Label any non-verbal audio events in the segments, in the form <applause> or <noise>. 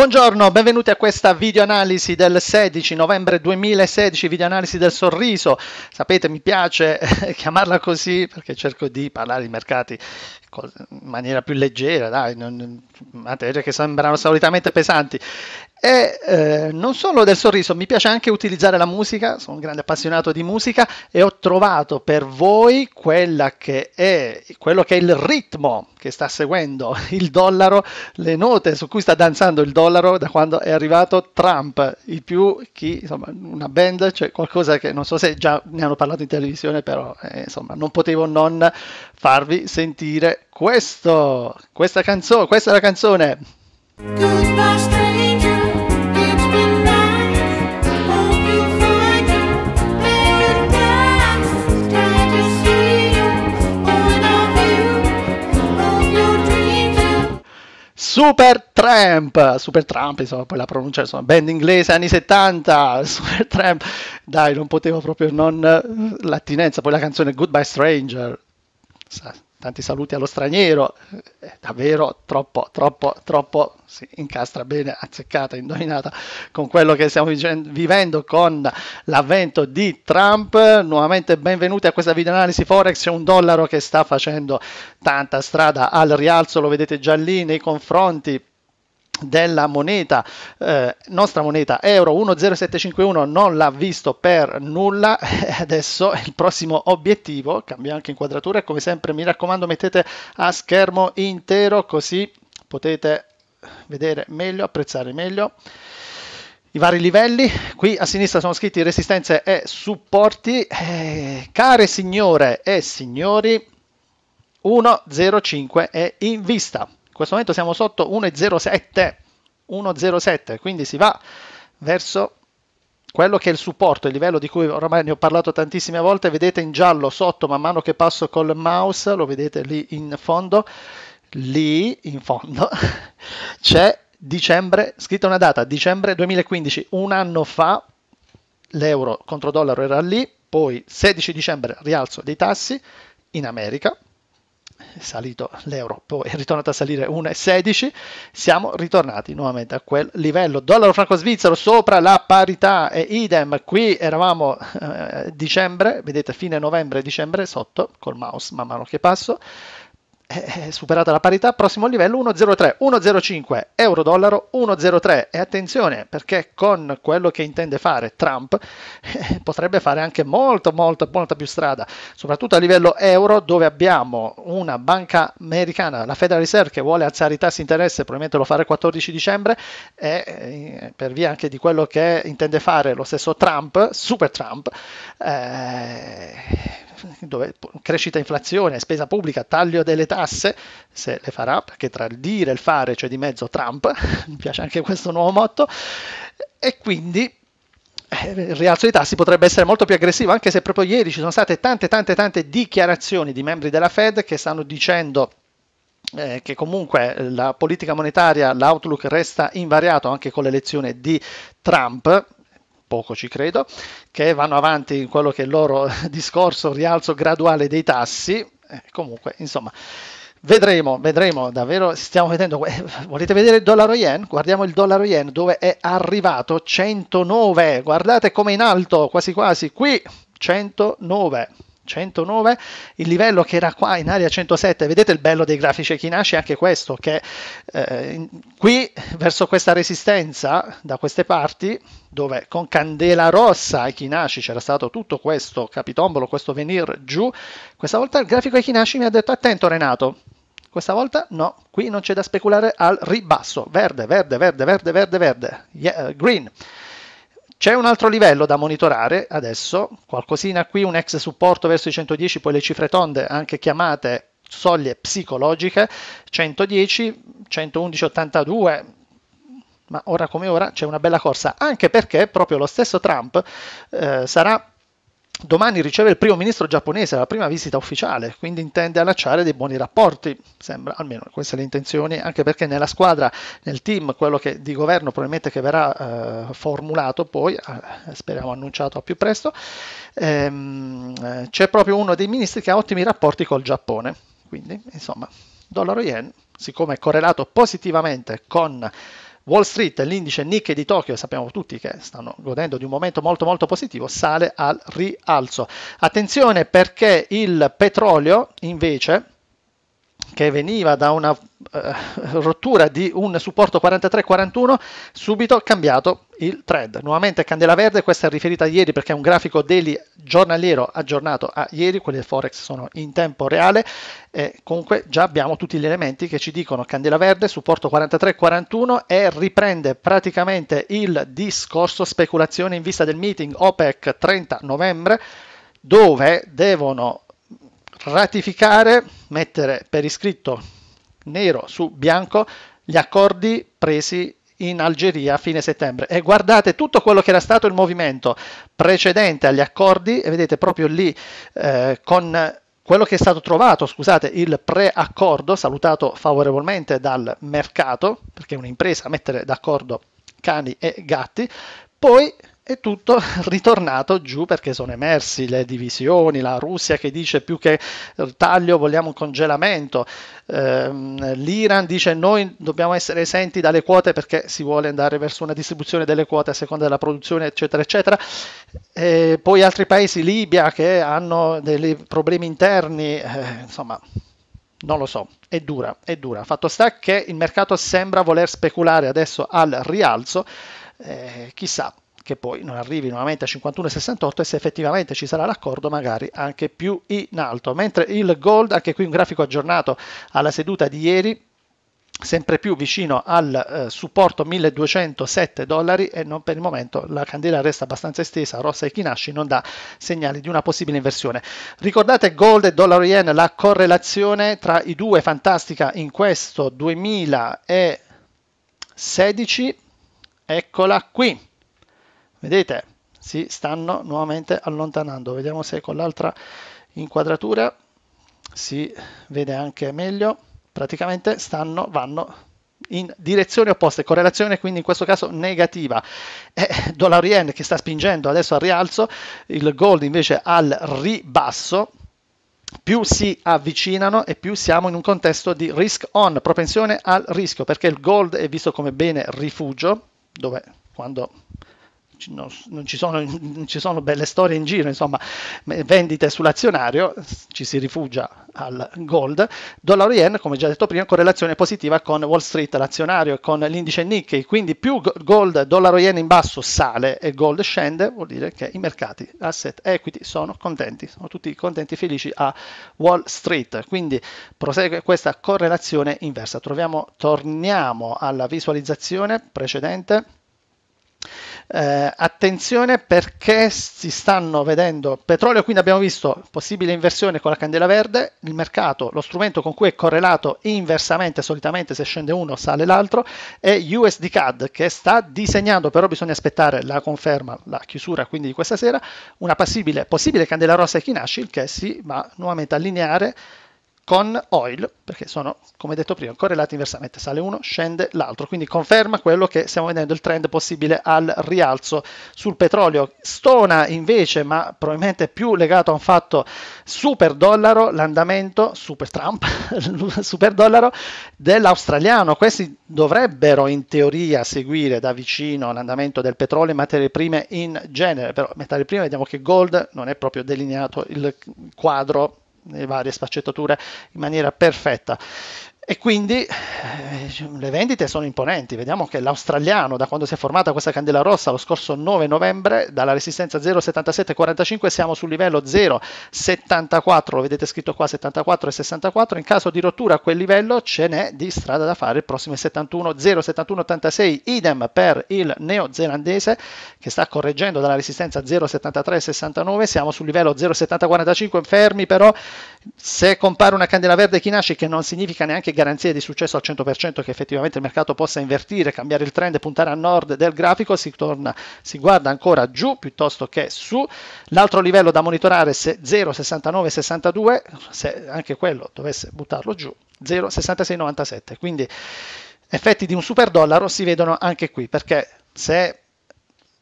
Buongiorno, benvenuti a questa videoanalisi del 16 novembre 2016, videoanalisi del sorriso. Sapete, mi piace <laughs> chiamarla così perché cerco di parlare di mercati in maniera più leggera, dai, materie che sembrano solitamente pesanti. E eh, non solo del sorriso, mi piace anche utilizzare la musica, sono un grande appassionato di musica e ho trovato per voi che è, quello che è il ritmo che sta seguendo <laughs> il dollaro, le note su cui sta danzando il dollaro da quando è arrivato Trump, il più chi, insomma, una band, cioè qualcosa che non so se già ne hanno parlato in televisione, però eh, insomma, non potevo non farvi sentire questo, questa canzone, questa è la canzone. Super Tramp, Super Trump, insomma, poi la pronuncia, insomma, band inglese anni 70, <laughs> Super Tramp, dai, non potevo proprio non eh, latinenza, poi la canzone Goodbye Stranger, tanti saluti allo straniero, è eh, eh, davvero troppo, troppo, troppo si incastra bene, azzeccata, indovinata con quello che stiamo vivendo con l'avvento di Trump. Nuovamente benvenuti a questa videoanalisi Forex, c'è un dollaro che sta facendo tanta strada al rialzo, lo vedete già lì nei confronti della moneta, eh, nostra moneta euro 10751 non l'ha visto per nulla <laughs> adesso il prossimo obiettivo cambio anche inquadratura come sempre mi raccomando mettete a schermo intero così potete vedere meglio apprezzare meglio i vari livelli. Qui a sinistra sono scritti resistenze e supporti. Eh, care signore e signori, 105 è in vista questo momento siamo sotto 1,07, 1,07, quindi si va verso quello che è il supporto, il livello di cui ormai ne ho parlato tantissime volte, vedete in giallo sotto man mano che passo col mouse, lo vedete lì in fondo, lì in fondo <laughs> c'è dicembre, scritta una data, dicembre 2015, un anno fa l'euro contro dollaro era lì, poi 16 dicembre rialzo dei tassi in America, salito l'euro, poi è ritornato a salire 1,16, siamo ritornati nuovamente a quel livello. Dollaro franco svizzero sopra la parità e idem, qui eravamo eh, dicembre, vedete fine novembre-dicembre sotto col mouse man mano che passo, eh, eh, superata la parità, prossimo livello 1,03, 1,05 euro-dollaro, 1,03 e attenzione perché con quello che intende fare Trump eh, potrebbe fare anche molto molto molta più strada, soprattutto a livello euro dove abbiamo una banca americana, la Federal Reserve che vuole alzare i tassi di interesse, probabilmente lo farà il 14 dicembre e eh, per via anche di quello che intende fare lo stesso Trump, super Trump, eh, dove crescita inflazione, spesa pubblica, taglio delle tasse, se le farà, perché tra il dire e il fare c'è di mezzo Trump, <laughs> mi piace anche questo nuovo motto, e quindi eh, il rialzo dei tassi potrebbe essere molto più aggressivo, anche se proprio ieri ci sono state tante, tante, tante dichiarazioni di membri della Fed che stanno dicendo eh, che comunque la politica monetaria, l'outlook resta invariato anche con l'elezione di Trump, poco ci credo, che vanno avanti in quello che è il loro <laughs> discorso rialzo graduale dei tassi. Eh, comunque, insomma, vedremo, vedremo davvero, stiamo vedendo, eh, volete vedere il dollaro yen? Guardiamo il dollaro yen dove è arrivato 109, guardate come in alto, quasi quasi, qui 109. 109, il livello che era qua in area 107, vedete il bello dei grafici Kinashi, anche questo, che eh, in, qui verso questa resistenza, da queste parti, dove con candela rossa Ekinashi c'era stato tutto questo capitombolo, questo venir giù, questa volta il grafico Ekinashi mi ha detto attento Renato, questa volta no, qui non c'è da speculare al ribasso, verde, verde, verde, verde, verde, verde, yeah, eh, green. C'è un altro livello da monitorare adesso, qualcosina qui, un ex supporto verso i 110, poi le cifre tonde, anche chiamate soglie psicologiche, 110, 111, 82, ma ora come ora c'è una bella corsa, anche perché proprio lo stesso Trump eh, sarà domani riceve il primo ministro giapponese la prima visita ufficiale, quindi intende allacciare dei buoni rapporti, sembra almeno queste le intenzioni, anche perché nella squadra, nel team, quello che, di governo probabilmente che verrà eh, formulato poi, eh, speriamo annunciato a più presto, ehm, eh, c'è proprio uno dei ministri che ha ottimi rapporti col Giappone, quindi insomma dollaro yen, siccome è correlato positivamente con Wall Street, l'indice Nikkei di Tokyo, sappiamo tutti che stanno godendo di un momento molto molto positivo, sale al rialzo. Attenzione perché il petrolio invece che veniva da una eh, rottura di un supporto 43-41, subito cambiato il trend. Nuovamente candela verde, questa è riferita a ieri perché è un grafico daily giornaliero aggiornato a ieri, quelli del Forex sono in tempo reale e comunque già abbiamo tutti gli elementi che ci dicono candela verde, supporto 43-41 e riprende praticamente il discorso speculazione in vista del meeting OPEC 30 novembre dove devono ratificare, mettere per iscritto nero su bianco gli accordi presi in Algeria a fine settembre e guardate tutto quello che era stato il movimento precedente agli accordi e vedete proprio lì eh, con quello che è stato trovato, scusate, il preaccordo salutato favorevolmente dal mercato, perché è un'impresa mettere d'accordo cani e gatti, poi e tutto <laughs> ritornato giù perché sono emersi le divisioni, la Russia che dice più che taglio vogliamo un congelamento, ehm, l'Iran dice noi dobbiamo essere esenti dalle quote perché si vuole andare verso una distribuzione delle quote a seconda della produzione eccetera eccetera, e poi altri paesi, Libia che hanno dei problemi interni, eh, insomma non lo so, è dura, è dura. Fatto sta che il mercato sembra voler speculare adesso al rialzo, eh, chissà, che poi non arrivi nuovamente a 51,68 e se effettivamente ci sarà l'accordo magari anche più in alto. Mentre il gold, anche qui un grafico aggiornato alla seduta di ieri, sempre più vicino al eh, supporto 1207 dollari e non per il momento la candela resta abbastanza estesa, rossa e Kinashi non dà segnali di una possibile inversione. Ricordate gold e dollaro yen, la correlazione tra i due fantastica in questo 2016, eccola qui. Vedete? Si stanno nuovamente allontanando. Vediamo se con l'altra inquadratura si vede anche meglio. Praticamente stanno, vanno in direzioni opposte, correlazione quindi in questo caso negativa. È dollaro yen che sta spingendo adesso al rialzo, il gold invece al ribasso. Più si avvicinano e più siamo in un contesto di risk on, propensione al rischio, perché il gold è visto come bene rifugio, dove quando non, non, ci sono, non, ci sono, belle storie in giro, insomma, vendite sull'azionario, ci si rifugia al gold, dollaro yen, come già detto prima, correlazione positiva con Wall Street, l'azionario e con l'indice Nikkei, quindi più gold, dollaro yen in basso sale e gold scende, vuol dire che i mercati asset equity sono contenti, sono tutti contenti e felici a Wall Street, quindi prosegue questa correlazione inversa. Troviamo, torniamo alla visualizzazione precedente eh, attenzione perché si stanno vedendo petrolio, quindi abbiamo visto possibile inversione con la candela verde, il mercato, lo strumento con cui è correlato inversamente, solitamente se scende uno sale l'altro, è USD CAD che sta disegnando, però bisogna aspettare la conferma, la chiusura quindi di questa sera, una possibile, possibile candela rossa e Ekinashil che si va nuovamente a allineare con oil, perché sono, come detto prima, correlati inversamente, sale uno, scende l'altro, quindi conferma quello che stiamo vedendo, il trend possibile al rialzo sul petrolio. Stona invece, ma probabilmente più legato a un fatto super dollaro, l'andamento, super Trump, <laughs> super dollaro dell'australiano. Questi dovrebbero in teoria seguire da vicino l'andamento del petrolio e materie prime in genere, però materie prime vediamo che gold non è proprio delineato il quadro le varie sfaccettature in maniera perfetta. E quindi eh, le vendite sono imponenti. Vediamo che l'australiano, da quando si è formata questa candela rossa lo scorso 9 novembre, dalla resistenza 0,7745 siamo sul livello 0,74. Lo vedete scritto qua 74 e 64. In caso di rottura a quel livello ce n'è di strada da fare. Il prossimo è 71, 0,7186. Idem per il neozelandese che sta correggendo dalla resistenza 0,7369. Siamo sul livello 0,7045. Fermi però, se compare una candela verde chi nasce, che non significa neanche garanzie di successo al 100% che effettivamente il mercato possa invertire, cambiare il trend e puntare a nord del grafico, si, torna, si guarda ancora giù piuttosto che su. L'altro livello da monitorare è 0,6962, se anche quello dovesse buttarlo giù, 0,6697. Quindi effetti di un super dollaro si vedono anche qui, perché se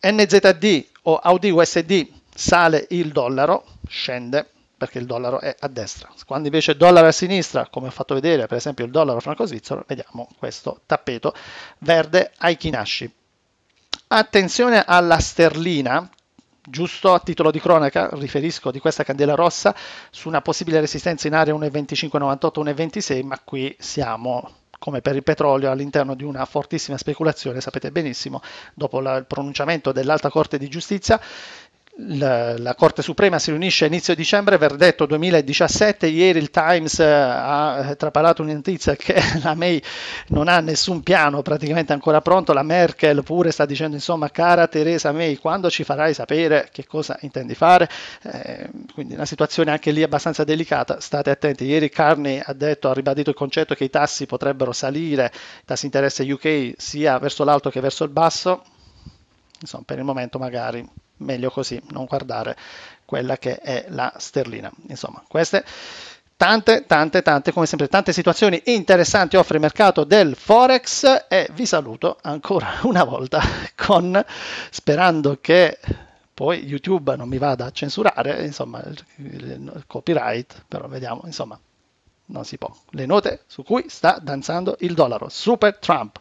NZD o AUD USD sale il dollaro, scende perché il dollaro è a destra. Quando invece il dollaro è a sinistra, come ho fatto vedere per esempio il dollaro franco-svizzero, vediamo questo tappeto verde ai Kinashi. Attenzione alla sterlina, giusto a titolo di cronaca, riferisco di questa candela rossa su una possibile resistenza in area 1,2598-1,26, ma qui siamo come per il petrolio all'interno di una fortissima speculazione, sapete benissimo, dopo la, il pronunciamento dell'Alta Corte di Giustizia, la, la, Corte Suprema si riunisce a inizio dicembre, verdetto 2017, ieri il Times eh, ha eh, trapalato una notizia che <laughs> la May non ha nessun piano praticamente ancora pronto, la Merkel pure sta dicendo insomma cara Teresa May quando ci farai sapere che cosa intendi fare, eh, quindi una situazione anche lì abbastanza delicata, state attenti, ieri Carney ha detto, ha ribadito il concetto che i tassi potrebbero salire, i tassi interesse UK sia verso l'alto che verso il basso, insomma per il momento magari meglio così non guardare quella che è la sterlina. Insomma, queste tante, tante, tante, come sempre, tante situazioni interessanti offre il mercato del Forex e vi saluto ancora <laughs> una volta con sperando che poi YouTube non mi vada a censurare, insomma, il copyright, però vediamo, insomma, non si può. Le note su cui sta danzando il dollaro, Super Trump.